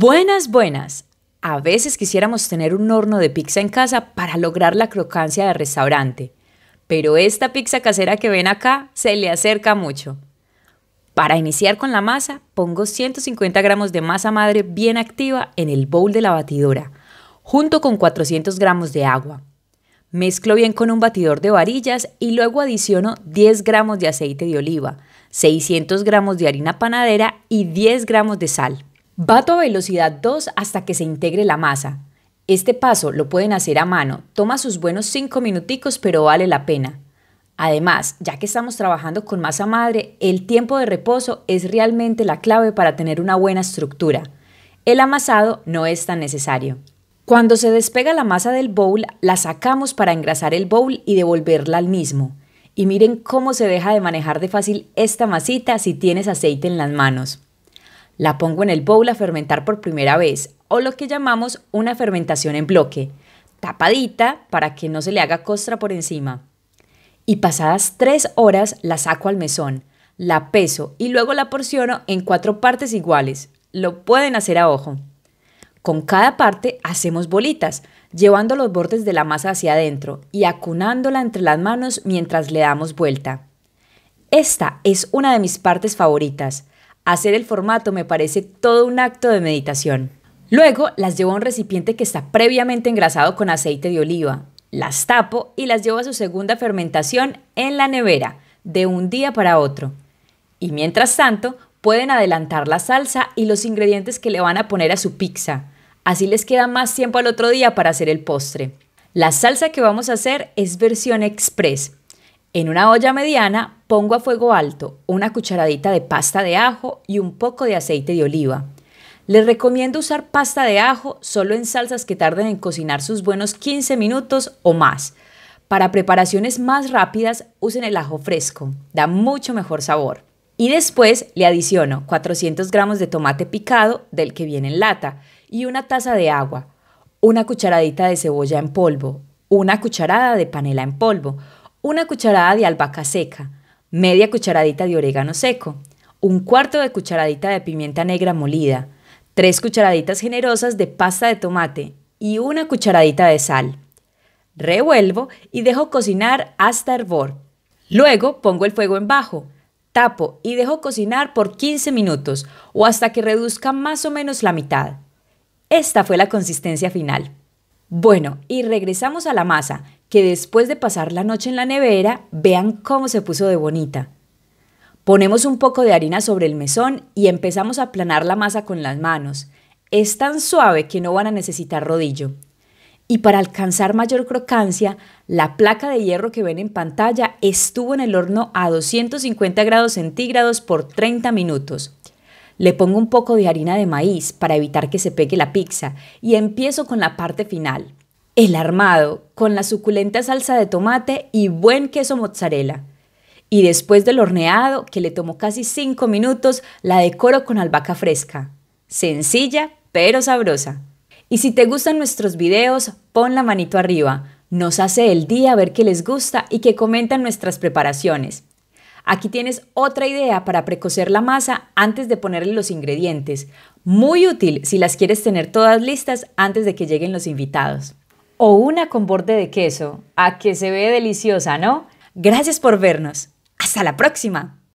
Buenas, buenas. A veces quisiéramos tener un horno de pizza en casa para lograr la crocancia de restaurante, pero esta pizza casera que ven acá se le acerca mucho. Para iniciar con la masa, pongo 150 gramos de masa madre bien activa en el bowl de la batidora, junto con 400 gramos de agua. Mezclo bien con un batidor de varillas y luego adiciono 10 gramos de aceite de oliva, 600 gramos de harina panadera y 10 gramos de sal. Bato a velocidad 2 hasta que se integre la masa. Este paso lo pueden hacer a mano, toma sus buenos 5 minuticos pero vale la pena. Además, ya que estamos trabajando con masa madre, el tiempo de reposo es realmente la clave para tener una buena estructura. El amasado no es tan necesario. Cuando se despega la masa del bowl, la sacamos para engrasar el bowl y devolverla al mismo. Y miren cómo se deja de manejar de fácil esta masita si tienes aceite en las manos. La pongo en el bowl a fermentar por primera vez, o lo que llamamos una fermentación en bloque, tapadita para que no se le haga costra por encima. Y pasadas tres horas la saco al mesón, la peso y luego la porciono en cuatro partes iguales. Lo pueden hacer a ojo. Con cada parte hacemos bolitas, llevando los bordes de la masa hacia adentro y acunándola entre las manos mientras le damos vuelta. Esta es una de mis partes favoritas, Hacer el formato me parece todo un acto de meditación. Luego las llevo a un recipiente que está previamente engrasado con aceite de oliva. Las tapo y las llevo a su segunda fermentación en la nevera, de un día para otro. Y mientras tanto, pueden adelantar la salsa y los ingredientes que le van a poner a su pizza. Así les queda más tiempo al otro día para hacer el postre. La salsa que vamos a hacer es versión express. En una olla mediana Pongo a fuego alto una cucharadita de pasta de ajo y un poco de aceite de oliva. Les recomiendo usar pasta de ajo solo en salsas que tarden en cocinar sus buenos 15 minutos o más. Para preparaciones más rápidas usen el ajo fresco, da mucho mejor sabor. Y después le adiciono 400 gramos de tomate picado del que viene en lata y una taza de agua, una cucharadita de cebolla en polvo, una cucharada de panela en polvo, una cucharada de albahaca seca, media cucharadita de orégano seco, un cuarto de cucharadita de pimienta negra molida, tres cucharaditas generosas de pasta de tomate y una cucharadita de sal. Revuelvo y dejo cocinar hasta hervor. Luego pongo el fuego en bajo, tapo y dejo cocinar por 15 minutos o hasta que reduzca más o menos la mitad. Esta fue la consistencia final. Bueno, y regresamos a la masa, que después de pasar la noche en la nevera, vean cómo se puso de bonita. Ponemos un poco de harina sobre el mesón y empezamos a aplanar la masa con las manos. Es tan suave que no van a necesitar rodillo. Y para alcanzar mayor crocancia, la placa de hierro que ven en pantalla estuvo en el horno a 250 grados centígrados por 30 minutos. Le pongo un poco de harina de maíz para evitar que se pegue la pizza y empiezo con la parte final. El armado, con la suculenta salsa de tomate y buen queso mozzarella. Y después del horneado, que le tomó casi 5 minutos, la decoro con albahaca fresca. Sencilla, pero sabrosa. Y si te gustan nuestros videos, pon la manito arriba. Nos hace el día ver que les gusta y que comentan nuestras preparaciones. Aquí tienes otra idea para precocer la masa antes de ponerle los ingredientes. Muy útil si las quieres tener todas listas antes de que lleguen los invitados. O una con borde de queso. A que se ve deliciosa, ¿no? Gracias por vernos. Hasta la próxima.